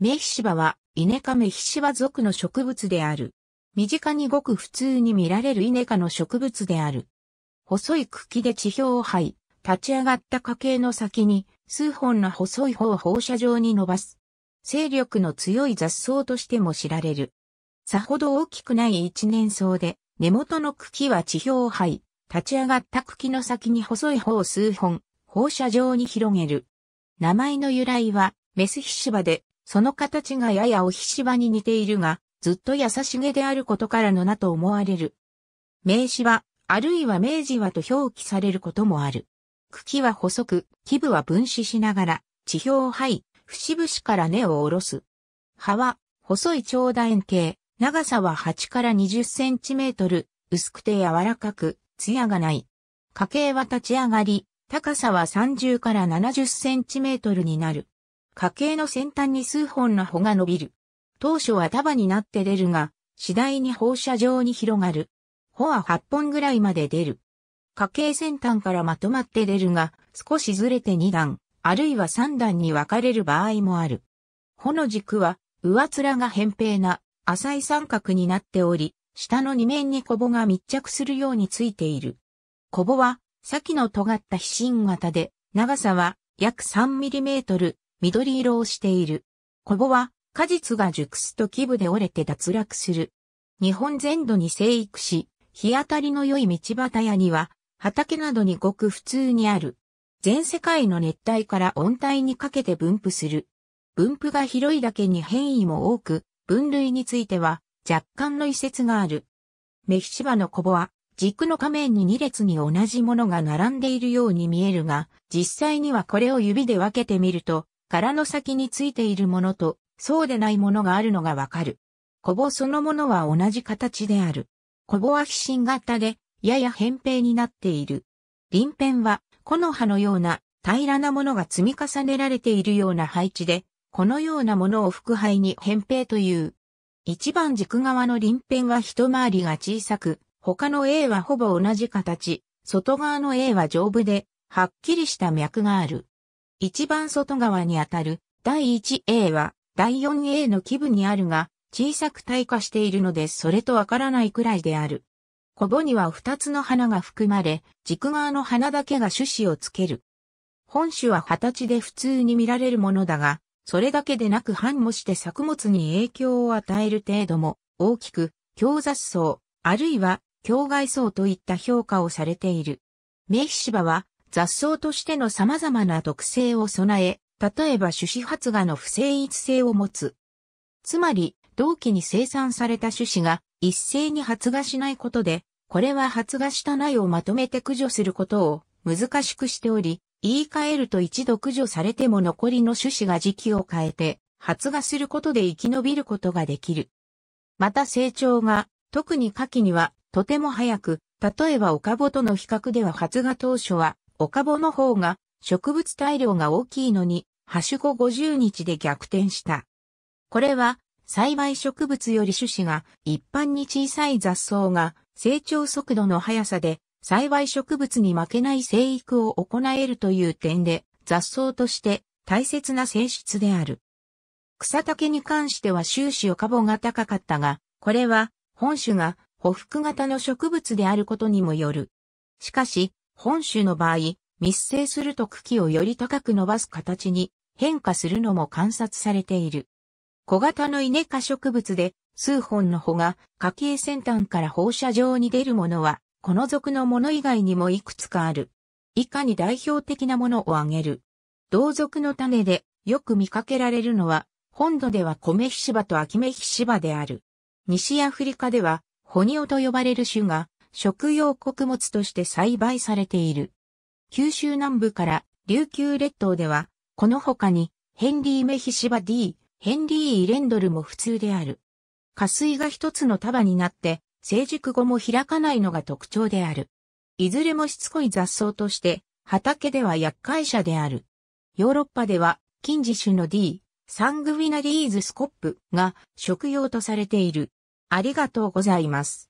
メヒシバは、イネ科メヒシバ属の植物である。身近にごく普通に見られるイネ科の植物である。細い茎で地表を這い、立ち上がった花茎の先に、数本の細い方を放射状に伸ばす。勢力の強い雑草としても知られる。さほど大きくない一年草で、根元の茎は地表を這い、立ち上がった茎の先に細い方を数本、放射状に広げる。名前の由来は、メスヒシバで、その形がややおひしばに似ているが、ずっと優しげであることからの名と思われる。名詞は、あるいは名字はと表記されることもある。茎は細く、基部は分子しながら、地表を這い、節々から根を下ろす。葉は、細い長楕円形、長さは8から20センチメートル、薄くて柔らかく、艶がない。家系は立ち上がり、高さは30から70センチメートルになる。家系の先端に数本の穂が伸びる。当初は束になって出るが、次第に放射状に広がる。穂は8本ぐらいまで出る。家系先端からまとまって出るが、少しずれて2段、あるいは3段に分かれる場合もある。穂の軸は、上面が扁平な、浅い三角になっており、下の2面にコボが密着するようについている。コボは、先の尖った飛信型で、長さは約 3mm、緑色をしている。コボは果実が熟すと基部で折れて脱落する。日本全土に生育し、日当たりの良い道端や庭、畑などにごく普通にある。全世界の熱帯から温帯にかけて分布する。分布が広いだけに変異も多く、分類については若干の移説がある。メヒシバのコボは軸の仮面に2列に同じものが並んでいるように見えるが、実際にはこれを指で分けてみると、殻の先についているものと、そうでないものがあるのがわかる。コボそのものは同じ形である。コボは飛信型で、やや扁平になっている。鱗片は、木の葉のような平らなものが積み重ねられているような配置で、このようなものを副背に扁平という。一番軸側の鱗片は一回りが小さく、他の A はほぼ同じ形、外側の A は丈夫で、はっきりした脈がある。一番外側にあたる第 1A は第 4A の基部にあるが小さく退化しているのでそれとわからないくらいである。コボには二つの花が含まれ、軸側の花だけが種子をつける。本種は二十歳で普通に見られるものだが、それだけでなく繁茂して作物に影響を与える程度も大きく、強雑草、あるいは境外草といった評価をされている。メヒシバは雑草としての様々な特性を備え、例えば種子発芽の不正一性を持つ。つまり、同期に生産された種子が一斉に発芽しないことで、これは発芽した苗をまとめて駆除することを難しくしており、言い換えると一度駆除されても残りの種子が時期を変えて、発芽することで生き延びることができる。また成長が、特に夏季にはとても早く、例えば岡本の比較では発芽当初はおかぼの方が植物大量が大きいのに、はしご50日で逆転した。これは、栽培植物より種子が一般に小さい雑草が成長速度の速さで栽培植物に負けない生育を行えるという点で雑草として大切な性質である。草丈に関しては終始おかぼが高かったが、これは本種が匍匐型の植物であることにもよる。しかし、本種の場合、密生すると茎をより高く伸ばす形に変化するのも観察されている。小型の稲ネ科植物で数本の穂が花茎先端から放射状に出るものは、この属のもの以外にもいくつかある。以下に代表的なものを挙げる。同属の種でよく見かけられるのは、本土では米ひしばと秋目ひしばである。西アフリカでは、ホニオと呼ばれる種が食用穀物として栽培されている。九州南部から琉球列島では、この他にヘンリー・メヒシバ D、ヘンリー・イレンドルも普通である。下水が一つの束になって、成熟後も開かないのが特徴である。いずれもしつこい雑草として、畑では厄介者である。ヨーロッパでは、近似種の D、サングウィナリーズスコップが食用とされている。ありがとうございます。